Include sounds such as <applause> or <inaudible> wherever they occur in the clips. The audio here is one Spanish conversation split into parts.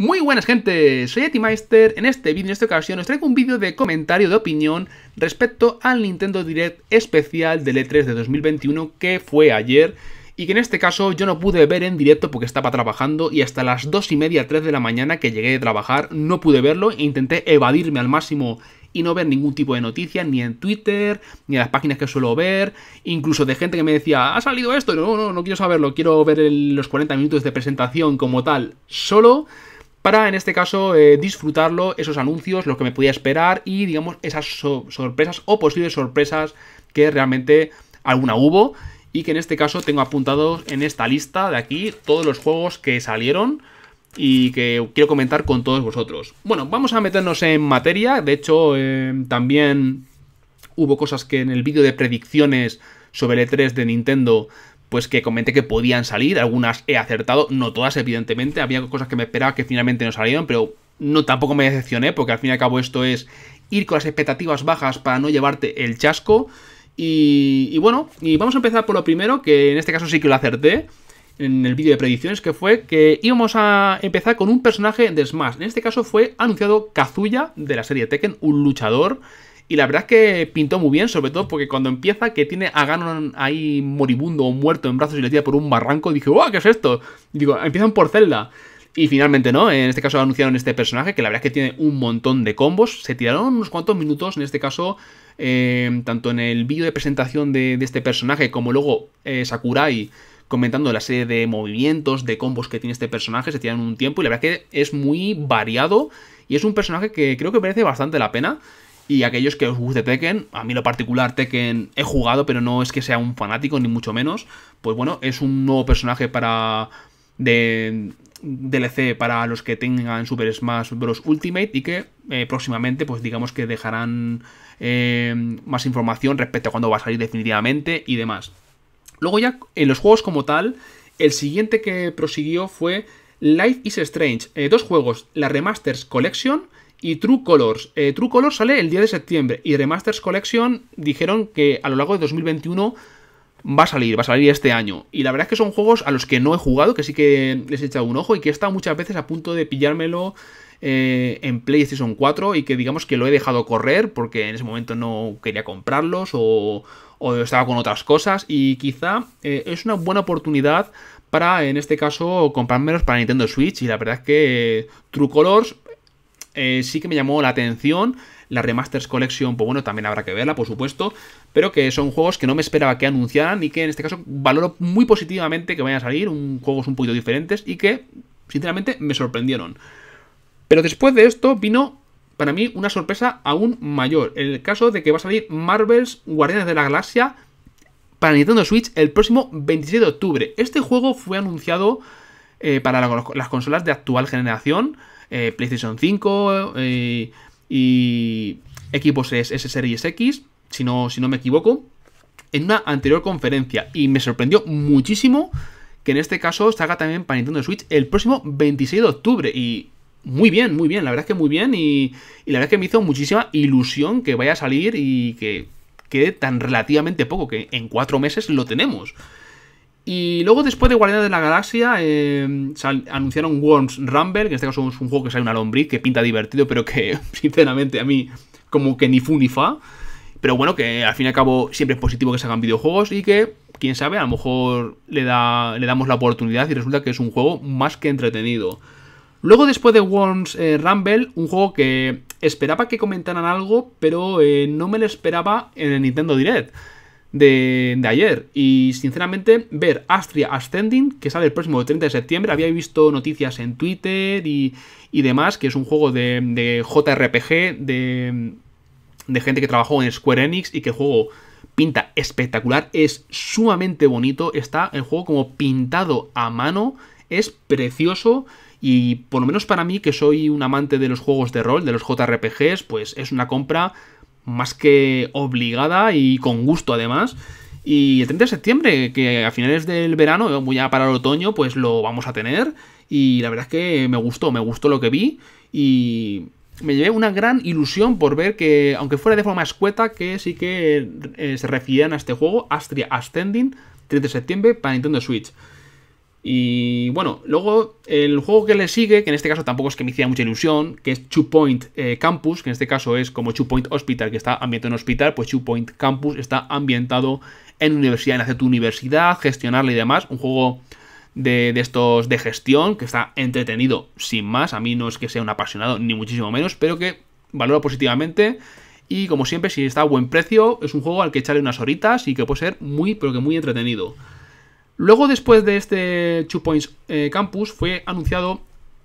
Muy buenas gente, soy Etimeister, en este vídeo, en esta ocasión, os traigo un vídeo de comentario de opinión respecto al Nintendo Direct especial del E3 de 2021 que fue ayer y que en este caso yo no pude ver en directo porque estaba trabajando y hasta las 2 y media, 3 de la mañana que llegué de trabajar no pude verlo e intenté evadirme al máximo y no ver ningún tipo de noticia, ni en Twitter, ni en las páginas que suelo ver, incluso de gente que me decía, ha salido esto, no, no, no quiero saberlo, quiero ver los 40 minutos de presentación como tal, solo para en este caso eh, disfrutarlo, esos anuncios, lo que me podía esperar y digamos esas sorpresas o posibles sorpresas que realmente alguna hubo y que en este caso tengo apuntados en esta lista de aquí todos los juegos que salieron y que quiero comentar con todos vosotros. Bueno, vamos a meternos en materia, de hecho eh, también hubo cosas que en el vídeo de predicciones sobre el E3 de Nintendo pues que comenté que podían salir, algunas he acertado, no todas evidentemente, había cosas que me esperaba que finalmente no salieron, pero no tampoco me decepcioné, porque al fin y al cabo esto es ir con las expectativas bajas para no llevarte el chasco. Y, y bueno, y vamos a empezar por lo primero, que en este caso sí que lo acerté en el vídeo de predicciones, que fue que íbamos a empezar con un personaje de Smash. En este caso fue anunciado Kazuya de la serie Tekken, un luchador y la verdad es que pintó muy bien, sobre todo porque cuando empieza que tiene a Ganon ahí moribundo o muerto en brazos y le tira por un barranco, dije, wow, ¿Qué es esto? digo, empiezan por Zelda. Y finalmente, ¿no? En este caso anunciaron este personaje, que la verdad es que tiene un montón de combos. Se tiraron unos cuantos minutos, en este caso, eh, tanto en el vídeo de presentación de, este personaje, como luego eh, Sakurai comentando la serie de movimientos, de combos que tiene este personaje, se tiran un tiempo y la verdad es que es muy variado y es un personaje que creo que merece bastante la pena. Y aquellos que os guste Tekken, a mí lo particular Tekken he jugado, pero no es que sea un fanático, ni mucho menos. Pues bueno, es un nuevo personaje para. de. DLC para los que tengan Super Smash Bros. Ultimate y que eh, próximamente, pues digamos que dejarán eh, más información respecto a cuándo va a salir definitivamente y demás. Luego ya en los juegos como tal, el siguiente que prosiguió fue Life is Strange. Eh, dos juegos, la Remasters Collection y True Colors. Eh, True Colors sale el día de septiembre. Y Remasters Collection dijeron que a lo largo de 2021 va a salir, va a salir este año. Y la verdad es que son juegos a los que no he jugado, que sí que les he echado un ojo y que he estado muchas veces a punto de pillármelo eh, en PlayStation 4 y que digamos que lo he dejado correr porque en ese momento no quería comprarlos o, estaba con otras cosas. Y quizá eh, es una buena oportunidad para, en este caso, comprármelos para Nintendo Switch. Y la verdad es que True Colors eh, sí que me llamó la atención. La Remasters Collection, pues bueno, también habrá que verla, por supuesto. Pero que son juegos que no me esperaba que anunciaran y que en este caso valoro muy positivamente que vayan a salir. Un, juegos un poquito diferentes y que, sinceramente, me sorprendieron. Pero después de esto vino, para mí, una sorpresa aún mayor. El caso de que va a salir Marvel's Guardianes de la Galaxia para Nintendo Switch el próximo 26 de octubre. Este juego fue anunciado eh, para las consolas de actual generación eh, PlayStation 5 eh, y equipos S, Series X, si no, si no me equivoco, en una anterior conferencia. Y me sorprendió muchísimo que en este caso salga también para Nintendo Switch el próximo 26 de octubre. Y muy bien, muy bien, la verdad es que muy bien. Y, y la verdad es que me hizo muchísima ilusión que vaya a salir y que quede tan relativamente poco, que en cuatro meses lo tenemos. Y luego después de Guardianes de la Galaxia eh, anunciaron Worms Rumble, que en este caso es un juego que sale una lombriz, que pinta divertido, pero que <laughs> sinceramente a mí como que ni fu ni fa. Pero bueno, que al fin y al cabo siempre es positivo que se hagan videojuegos y que, quién sabe, a lo mejor le, da, le damos la oportunidad y resulta que es un juego más que entretenido. Luego después de Worms eh, Rumble, un juego que esperaba que comentaran algo, pero eh, no me lo esperaba en el Nintendo Direct de, ayer. Y sinceramente, ver Astria Ascending, que sale el próximo 30 de septiembre, había visto noticias en Twitter y, y demás, que es un juego de, JRPG, de, de, gente que trabajó en Square Enix y que el juego pinta espectacular, es sumamente bonito, está el juego como pintado a mano, es precioso. Y por lo menos para mí, que soy un amante de los juegos de rol, de los JRPGs, pues es una compra más que obligada y con gusto además. Y el 30 de septiembre, que a finales del verano, voy a para el otoño, pues lo vamos a tener. Y la verdad es que me gustó, me gustó lo que vi. Y me llevé una gran ilusión por ver que, aunque fuera de forma escueta, que sí que eh, se refirían a este juego, Astria Ascending, 30 de septiembre, para Nintendo Switch. Y bueno, luego el juego que le sigue, que en este caso tampoco es que me hiciera mucha ilusión, que es Two Point eh, Campus, que en este caso es como Two Point Hospital, que está ambientado en hospital, pues Two Point Campus está ambientado en universidad, en hacer tu universidad, gestionarla y demás. Un juego de, de, estos de gestión, que está entretenido sin más. A mí no es que sea un apasionado, ni muchísimo menos, pero que valoro positivamente. Y como siempre, si está a buen precio, es un juego al que echarle unas horitas y que puede ser muy, pero que muy entretenido. Luego, después de este Two Points eh, Campus, fue anunciado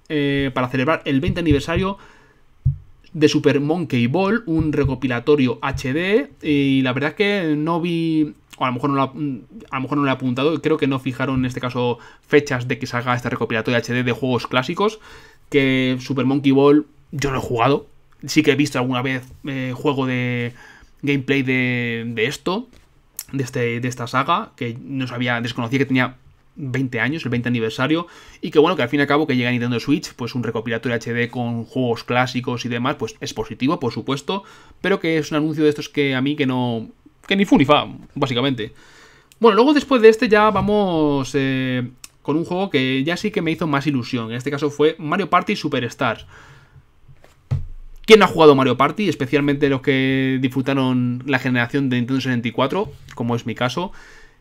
eh, para celebrar el 20 aniversario de Super Monkey Ball, un recopilatorio HD. Y la verdad es que no vi. O a lo mejor no lo, a lo mejor no lo he apuntado. Creo que no fijaron en este caso fechas de que salga este recopilatorio HD de juegos clásicos. Que Super Monkey Ball yo no he jugado. Sí que he visto alguna vez eh, juego de gameplay de, de esto. Este, de, esta saga, que no sabía, desconocía que tenía 20 años, el 20 aniversario, y que bueno, que al fin y al cabo que llega Nintendo Switch, pues un recopilatorio HD con juegos clásicos y demás, pues es positivo, por supuesto, pero que es un anuncio de estos que a mí que no... que ni fu ni fa, básicamente. Bueno, luego después de este ya vamos eh, con un juego que ya sí que me hizo más ilusión, en este caso fue Mario Party Superstars. ¿Quién ha jugado Mario Party? Especialmente los que disfrutaron la generación de Nintendo 64, como es mi caso.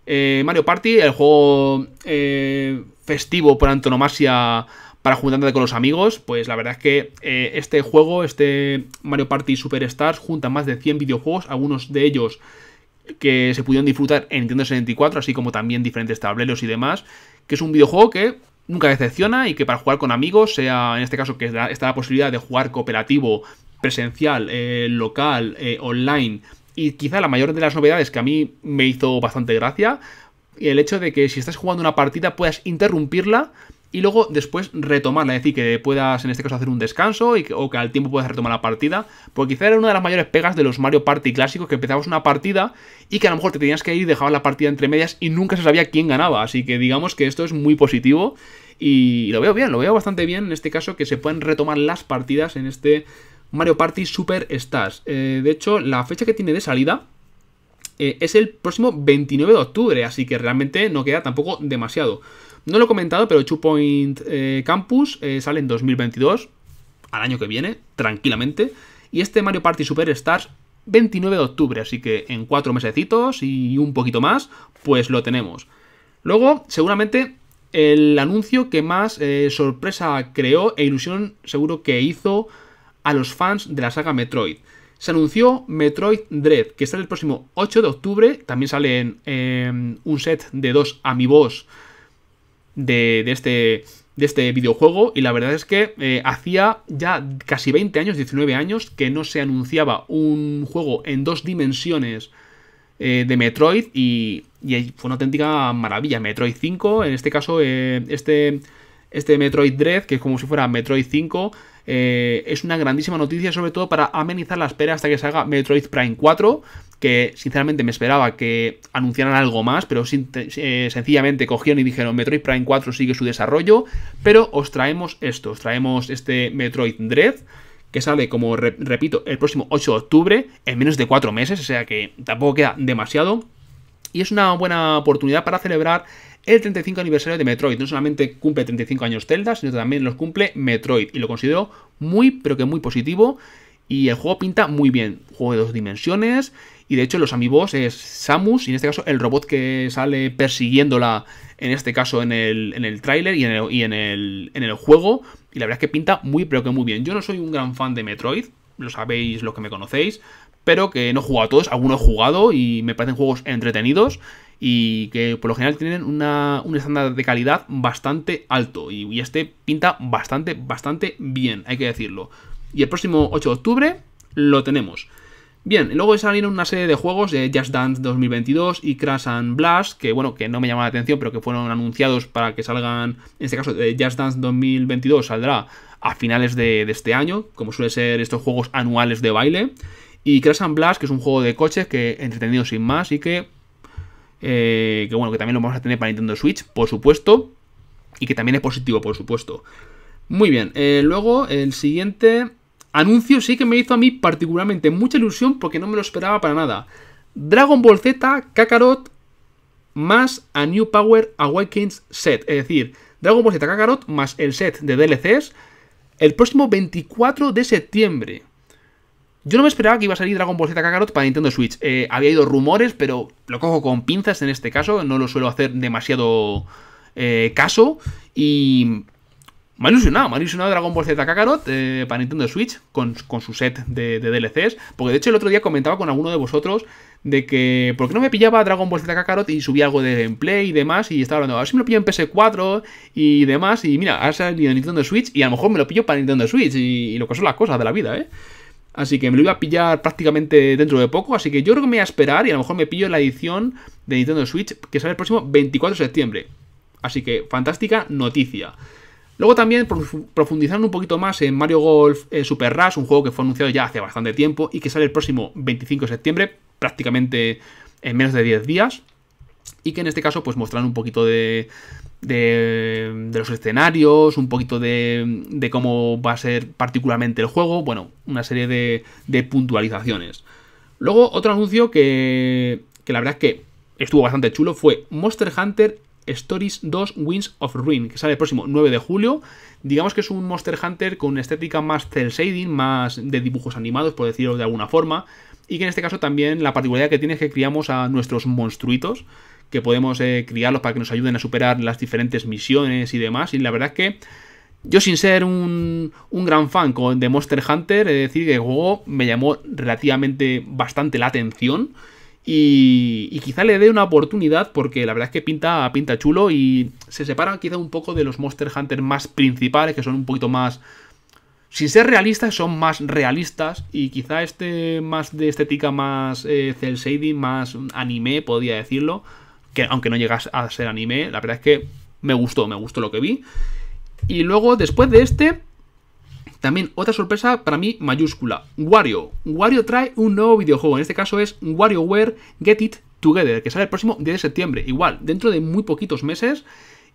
Eh, Mario Party, el juego eh, festivo por antonomasia para juntándote con los amigos, pues la verdad es que eh, este juego, este Mario Party Superstars, junta más de 100 videojuegos, algunos de ellos que se pudieron disfrutar en Nintendo 64, así como también diferentes tableros y demás, que es un videojuego que nunca decepciona y que para jugar con amigos, sea en este caso que está la posibilidad de jugar cooperativo, presencial, eh, local, eh, online, y quizá la mayor de las novedades que a mí me hizo bastante gracia, el hecho de que si estás jugando una partida puedas interrumpirla y luego después retomarla, es decir, que puedas en este caso hacer un descanso y o que al tiempo puedas retomar la partida, porque quizá era una de las mayores pegas de los Mario Party clásicos que empezabas una partida y que a lo mejor te tenías que ir y dejabas la partida entre medias y nunca se sabía quién ganaba, así que digamos que esto es muy positivo y lo veo bien, lo veo bastante bien en este caso que se pueden retomar las partidas en este Mario Party Super Stars. Eh, de hecho, la fecha que tiene de salida eh, es el próximo 29 de octubre, así que realmente no queda tampoco demasiado. No lo he comentado, pero Two Point eh, Campus eh, sale en 2022, al año que viene, tranquilamente. Y este Mario Party Superstars, 29 de octubre, así que en cuatro mesecitos y un poquito más, pues lo tenemos. Luego, seguramente, el anuncio que más eh, sorpresa creó e ilusión seguro que hizo a los fans de la saga Metroid. Se anunció Metroid Dread, que sale el próximo 8 de octubre, también sale un set de dos Amiibos de, este de este videojuego y la verdad es que eh, hacía ya casi 20 años, 19 años, que no se anunciaba un juego en dos dimensiones eh, de Metroid y, y, fue una auténtica maravilla. Metroid 5, en este caso, eh, este este Metroid Dread, que es como si fuera Metroid 5, eh, es una grandísima noticia, sobre todo para amenizar la espera hasta que salga Metroid Prime 4, que sinceramente me esperaba que anunciaran algo más, pero eh, sencillamente cogieron y dijeron Metroid Prime 4 sigue su desarrollo, pero os traemos esto, os traemos este Metroid Dread, que sale, como repito, el próximo 8 de octubre, en menos de 4 meses, o sea que tampoco queda demasiado, y es una buena oportunidad para celebrar el 35 aniversario de Metroid. No solamente cumple 35 años Zelda, sino que también los cumple Metroid. Y lo considero muy, pero que muy positivo. Y el juego pinta muy bien. Juego de dos dimensiones. Y de hecho, los amigos es Samus. Y en este caso, el robot que sale persiguiéndola. En este caso, en el, en el tráiler y, en el, en, el, en el juego. Y la verdad es que pinta muy, pero que muy bien. Yo no soy un gran fan de Metroid. Lo sabéis los que me conocéis pero que no he jugado a todos, algunos he jugado y me parecen juegos entretenidos y que por lo general tienen una, un estándar de calidad bastante alto y, este pinta bastante, bastante bien, hay que decirlo. Y el próximo 8 de octubre lo tenemos. Bien, luego salieron una serie de juegos de Just Dance 2022 y Crash and Blast, que bueno, que no me llama la atención, pero que fueron anunciados para que salgan, en este caso Just Dance 2022 saldrá a finales de, este año, como suele ser estos juegos anuales de baile. Y Crash and Blast, que es un juego de coches que entretenido sin más y que eh, que bueno, que también lo vamos a tener para Nintendo Switch, por supuesto. Y que también es positivo, por supuesto. Muy bien, eh, luego el siguiente anuncio sí que me hizo a mí particularmente mucha ilusión porque no me lo esperaba para nada. Dragon Ball Z, Kakarot, más a New Power Awakens set. Es decir, Dragon Ball Z Kakarot más el set de DLCs el próximo 24 de septiembre. Yo no me esperaba que iba a salir Dragon Ball Z Kakarot para Nintendo Switch. Eh, había ido rumores, pero lo cojo con pinzas en este caso. No lo suelo hacer demasiado eh, caso. Y me ha ilusionado, me ha ilusionado Dragon Ball Z Kakarot eh, para Nintendo Switch con, su set de, DLCs. Porque de hecho el otro día comentaba con alguno de vosotros de que por qué no me pillaba Dragon Ball Z Kakarot y subía algo de gameplay y demás. Y estaba hablando, a ah, ver si me lo pillo en PS4 y demás. Y mira, ha salido Nintendo Switch y a lo mejor me lo pillo para Nintendo Switch. Y, y lo que son las cosas de la vida, ¿eh? Así que me lo iba a pillar prácticamente dentro de poco. Así que yo creo que me voy a esperar y a lo mejor me pillo la edición de Nintendo Switch que sale el próximo 24 de septiembre. Así que fantástica noticia. Luego también profundizando un poquito más en Mario Golf eh, Super Rush, un juego que fue anunciado ya hace bastante tiempo y que sale el próximo 25 de septiembre, prácticamente en menos de 10 días y que en este caso pues mostrar un poquito de, de, los escenarios, un poquito de, de, cómo va a ser particularmente el juego, bueno, una serie de, de puntualizaciones. Luego otro anuncio que, que la verdad es que estuvo bastante chulo fue Monster Hunter Stories 2 Winds of Ruin, que sale el próximo 9 de julio. Digamos que es un Monster Hunter con una estética más cel shading, más de dibujos animados, por decirlo de alguna forma y que en este caso también la particularidad que tiene es que criamos a nuestros monstruitos, que podemos eh, criarlos para que nos ayuden a superar las diferentes misiones y demás, y la verdad es que yo sin ser un, gran fan de Monster Hunter, es decir, que el juego me llamó relativamente bastante la atención. Y, quizá le dé una oportunidad porque la verdad es que pinta, pinta chulo y se separa quizá un poco de los Monster Hunter más principales, que son un poquito más sin ser realistas, son más realistas. Y quizá este más de estética más eh, cel shading, más anime, podría decirlo. Que aunque no llegas a ser anime, la verdad es que me gustó, me gustó lo que vi. Y luego, después de este, también otra sorpresa para mí mayúscula: Wario. Wario trae un nuevo videojuego. En este caso es WarioWare Get It Together, que sale el próximo 10 de septiembre. Igual, dentro de muy poquitos meses.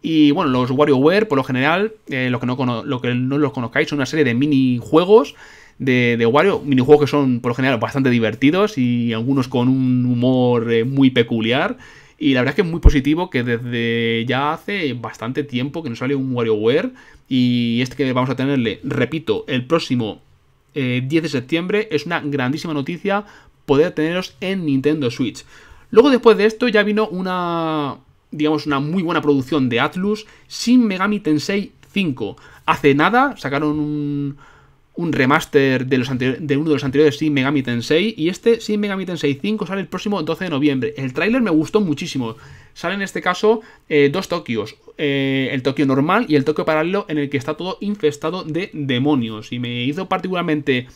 Y bueno, los WarioWare, por lo general, eh, lo, que no lo que no los conozcáis, son una serie de minijuegos de, de, Wario, minijuegos que son por lo general bastante divertidos y algunos con un humor eh, muy peculiar. Y la verdad es que es muy positivo que desde ya hace bastante tiempo que nos sale un WarioWare. Y este que vamos a tenerle, repito, el próximo 10 eh, de septiembre es una grandísima noticia poder tenerlos en Nintendo Switch. Luego después de esto ya vino una, digamos, una muy buena producción de Atlus sin Megami Tensei 5. Hace nada sacaron un, remaster de, los de uno de los anteriores Sin Megami Tensei y este Sin Megami Tensei 5 sale el próximo 12 de noviembre. El tráiler me gustó muchísimo. Sale en este caso eh, dos Tokios, eh, el Tokio normal y el Tokio paralelo en el que está todo infestado de demonios y me hizo particularmente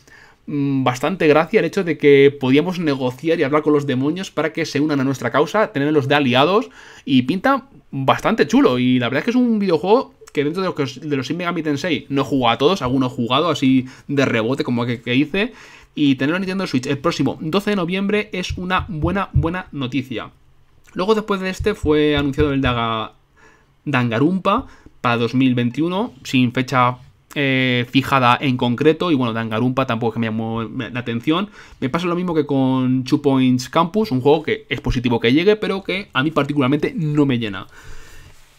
Mm, bastante gracia el hecho de que podíamos negociar y hablar con los demonios para que se unan a nuestra causa, tenerlos de aliados y pinta bastante chulo. Y la verdad es que es un videojuego que dentro de los, de los Shin Megami Tensei no juega a todos, algunos jugado así de rebote como que, que hice. Y tenerlo en Nintendo Switch el próximo 12 de noviembre es una buena, buena noticia. Luego después de este fue anunciado el Daga Dangarumpa para 2021, sin fecha eh, fijada en concreto. Y bueno, Garumpa tampoco que me llamó la atención. Me pasa lo mismo que con Two Points Campus, un juego que es positivo que llegue, pero que a mí particularmente no me llena.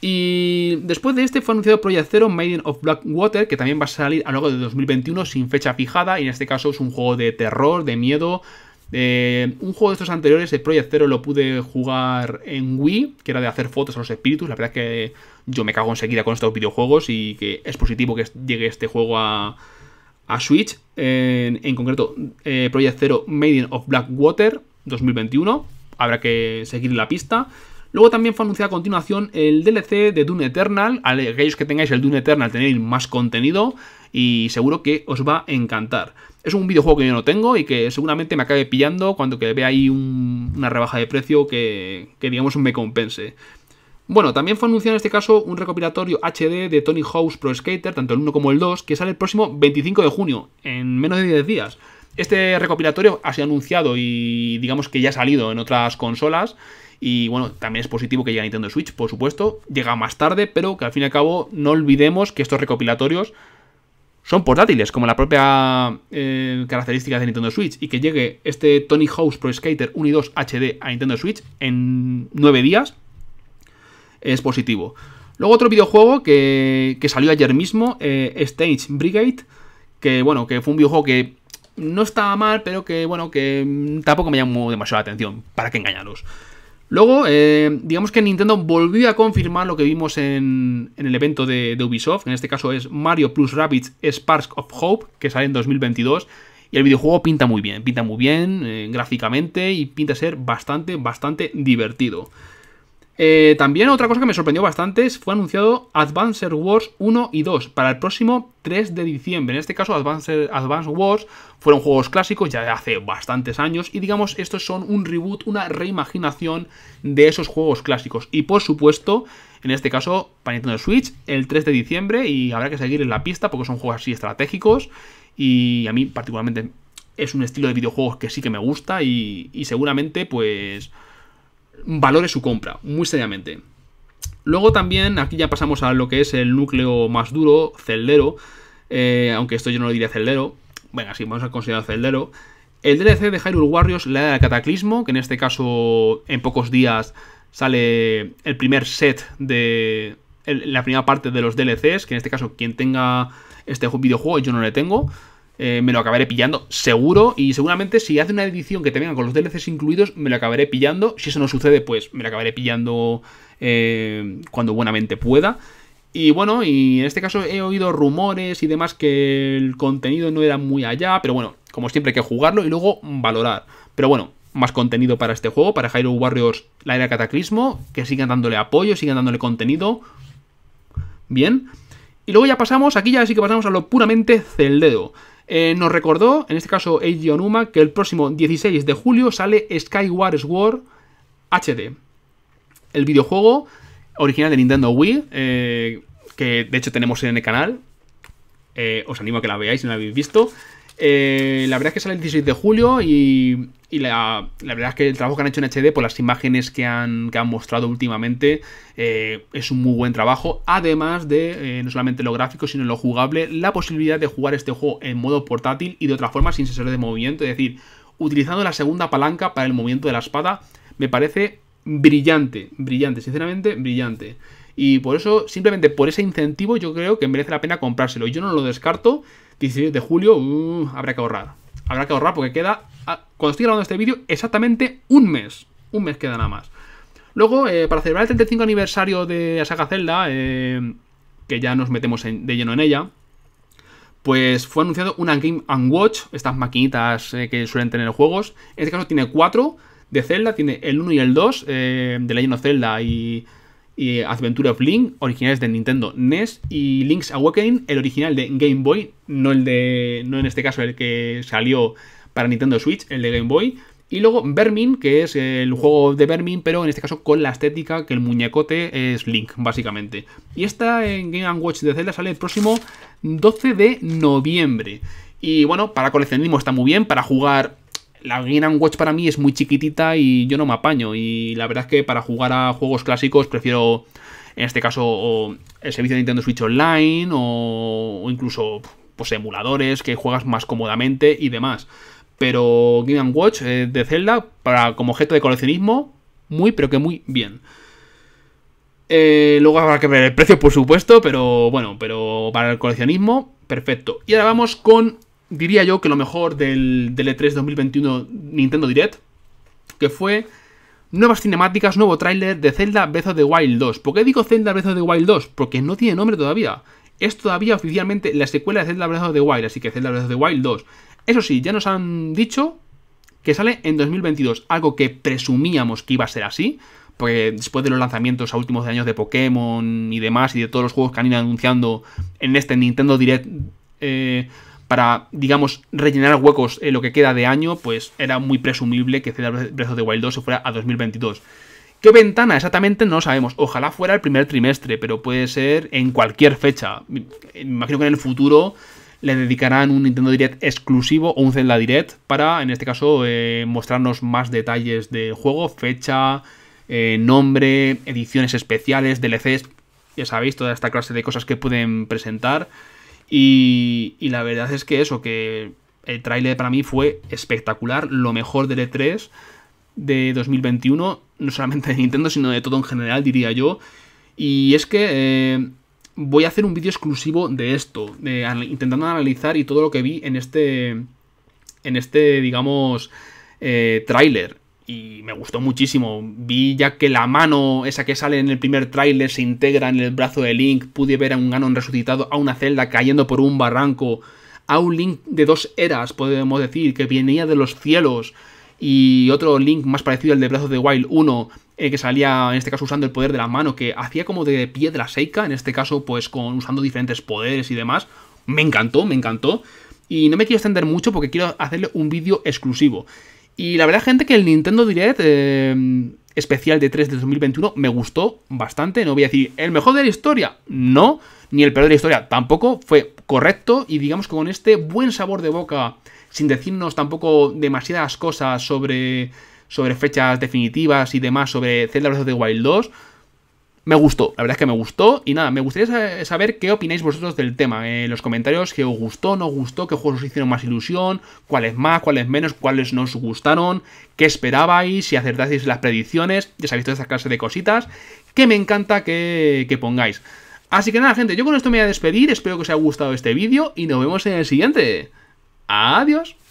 Y después de este fue anunciado Project Zero Maiden of Blackwater, que también va a salir a lo largo de 2021 sin fecha fijada, y en este caso es un juego de terror, de miedo. Eh, un juego de estos anteriores, el Project Zero lo pude jugar en Wii, que era de hacer fotos a los espíritus, la verdad es que yo me cago enseguida con estos videojuegos y que es positivo que llegue este juego a, Switch. En, concreto, eh, Project Zero Maiden of Blackwater 2021. Habrá que seguir la pista. Luego también fue anunciado a continuación el DLC de Dune Eternal. aquellos que tengáis el Dune Eternal tenéis más contenido y seguro que os va a encantar. Es un videojuego que yo no tengo y que seguramente me acabe pillando cuando vea ahí una rebaja de precio que, que digamos me compense. Bueno, también fue anunciado en este caso un recopilatorio HD de Tony Hawk's Pro Skater, tanto el 1 como el 2, que sale el próximo 25 de junio, en menos de 10 días. Este recopilatorio ha sido anunciado y digamos que ya ha salido en otras consolas. Y bueno, también es positivo que llegue a Nintendo Switch, por supuesto. Llega más tarde, pero que al fin y al cabo no olvidemos que estos recopilatorios son portátiles, como la propia eh, característica de Nintendo Switch, y que llegue este Tony House Pro Skater 1 y 2 HD a Nintendo Switch en 9 días, es positivo. Luego otro videojuego que, que salió ayer mismo, eh, Stage Brigade, que bueno, que fue un videojuego que no estaba mal, pero que bueno, que tampoco me llamó demasiada atención, para que engañaros. Luego, eh, digamos que Nintendo volvió a confirmar lo que vimos en, el evento de, Ubisoft, en este caso es Mario Plus Rabbids Sparks of Hope, que sale en 2022, y el videojuego pinta muy bien, pinta muy bien eh, gráficamente y pinta ser bastante, bastante divertido. Eh, también otra cosa que me sorprendió bastante fue anunciado Advanced Wars 1 y 2 para el próximo 3 de diciembre. En este caso, Advanced, Wars fueron juegos clásicos ya de hace bastantes años y digamos estos son un reboot, una reimaginación de esos juegos clásicos. Y por supuesto, en este caso, para Nintendo Switch, el 3 de diciembre y habrá que seguir en la pista porque son juegos así estratégicos y a mí particularmente es un estilo de videojuegos que sí que me gusta y seguramente pues valore su compra, muy seriamente. Luego también, aquí ya pasamos a lo que es el núcleo más duro, celdero, eh, aunque esto yo no lo diría celdero, venga, sí, vamos a considerar celdero. El DLC de Hyrule Warriors, la era del cataclismo, que en este caso en pocos días sale el primer set de la primera parte de los DLCs, que en este caso quien tenga este videojuego, yo no le tengo, eh, me lo acabaré pillando, seguro. Y seguramente si hace una edición que te venga con los DLCs incluidos, me lo acabaré pillando. Si eso no sucede, pues me lo acabaré pillando eh, cuando buenamente pueda. Y bueno, y en este caso he oído rumores y demás que el contenido no era muy allá, pero bueno, como siempre hay que jugarlo y luego valorar. Pero bueno, más contenido para este juego, para Hyrule Warriors la era Cataclismo, que sigan dándole apoyo, sigan dándole contenido. Bien. Y luego ya pasamos, aquí ya sí que pasamos a lo puramente celdeo. Eh, nos recordó, en este caso Eiji Onuma, que el próximo 16 de julio sale Skyward Sword HD. El videojuego original de Nintendo Wii, eh, que de hecho tenemos en el canal. Eh, os animo a que la veáis si no la habéis visto. la verdad es que sale el 16 de julio y y la, verdad es que el trabajo que han hecho en HD, por las imágenes que han, han mostrado últimamente, eh, es un muy buen trabajo. Además de eh, no solamente lo gráfico, sino lo jugable, la posibilidad de jugar este juego en modo portátil y de otra forma sin sensor de movimiento. Es decir, utilizando la segunda palanca para el movimiento de la espada, me parece brillante, brillante, sinceramente brillante. Y por eso, simplemente por ese incentivo, yo creo que merece la pena comprárselo. Yo no lo descarto. 16 de julio, uh, habrá que ahorrar habrá que ahorrar porque queda, ah, cuando estoy grabando este vídeo, exactamente un mes. Un mes queda nada más. Luego, eh, para celebrar el 35 aniversario de la saga Zelda, eh, que ya nos metemos de lleno en ella, pues fue anunciado una Game Watch, estas maquinitas eh, que suelen tener juegos. En este caso tiene cuatro de Zelda, tiene el 1 y el 2 de la lleno Zelda y y Adventure of Link, originales de Nintendo NES, y Link's Awakening, el original de Game Boy, no el de. no en este caso el que salió para Nintendo Switch, el de Game Boy. Y luego Vermin, que es el juego de Vermin, pero en este caso con la estética que el muñecote es Link, básicamente. Y esta en Game Watch de Zelda sale el próximo 12 de noviembre. Y bueno, para coleccionismo está muy bien, para jugar la Game Watch para mí es muy chiquitita y yo no me apaño. Y la verdad es que para jugar a juegos clásicos prefiero, en este caso, el servicio de Nintendo Switch Online o, incluso pues, emuladores que juegas más cómodamente y demás. Pero Game Watch eh, de Zelda, para, como objeto de coleccionismo, muy pero que muy bien. Eh, luego habrá que ver el precio, por supuesto, pero bueno, pero para el coleccionismo, perfecto. Y ahora vamos con diría yo que lo mejor del, E3 2021 e Nintendo Direct, que fue nuevas cinemáticas, nuevo tráiler de Zelda Breath of the Wild 2. ¿Por qué digo Zelda Breath of the Wild 2? Porque no tiene nombre todavía. Es todavía oficialmente la secuela de Zelda Breath of the Wild, así que Zelda Breath of the Wild 2. Eso sí, ya nos han dicho que sale en 2022, algo que presumíamos que iba a ser así, porque después de los lanzamientos a últimos años de Pokémon y demás, y de todos los juegos que han ido anunciando en este Nintendo Direct... Eh, para, digamos, rellenar huecos en lo que queda de año, pues era muy presumible que Breath of the Wild 2 se fuera a 2022. ¿Qué ventana exactamente? No lo sabemos. Ojalá fuera el primer trimestre, pero puede ser en cualquier fecha. Me imagino que en el futuro le dedicarán un Nintendo Direct exclusivo o un Zelda Direct para, en este caso, eh, mostrarnos más detalles del juego, fecha, eh, nombre, ediciones especiales, DLCs, ya sabéis, toda esta clase de cosas que pueden presentar. Y, la verdad es que eso, que el tráiler para mí fue espectacular, lo mejor del E3 de 2021, e no solamente de Nintendo, sino de todo en general, diría yo. Y es que eh, voy a hacer un vídeo exclusivo de esto, de, intentando analizar y todo lo que vi en este, en este digamos, eh, tráiler y me gustó muchísimo. Vi ya que la mano, esa que sale en el primer tráiler, se integra en el brazo de Link. Pude ver a un Ganon resucitado, a una celda cayendo por un barranco. A un Link de dos eras, podemos decir, que venía de los cielos. Y otro Link más parecido al de brazo de Wild 1, eh, que salía en este caso usando el poder de la mano, que hacía como de piedra seca, en este caso pues con, usando diferentes poderes y demás. Me encantó, me encantó. Y no me quiero extender mucho porque quiero hacerle un vídeo exclusivo. Y la verdad, gente, que el Nintendo Direct eh, especial de 3 de 2021 me gustó bastante. No voy a decir el mejor de la historia, no, ni el peor de la historia, tampoco. Fue correcto y digamos que con este buen sabor de boca, sin decirnos tampoco demasiadas cosas sobre, sobre fechas definitivas y demás sobre Zelda Breath of the Wild 2 me gustó, la verdad es que me gustó. Y nada, me gustaría saber qué opináis vosotros del tema. Eh, en los comentarios, qué os gustó, no os gustó, qué juegos os hicieron más ilusión, cuáles más, cuáles menos, cuáles no os gustaron, qué esperabais, si acertáis las predicciones. Ya sabéis todas esta clase de cositas que me encanta que, que pongáis. Así que nada, gente, yo con esto me voy a despedir. Espero que os haya gustado este vídeo y nos vemos en el siguiente. Adiós.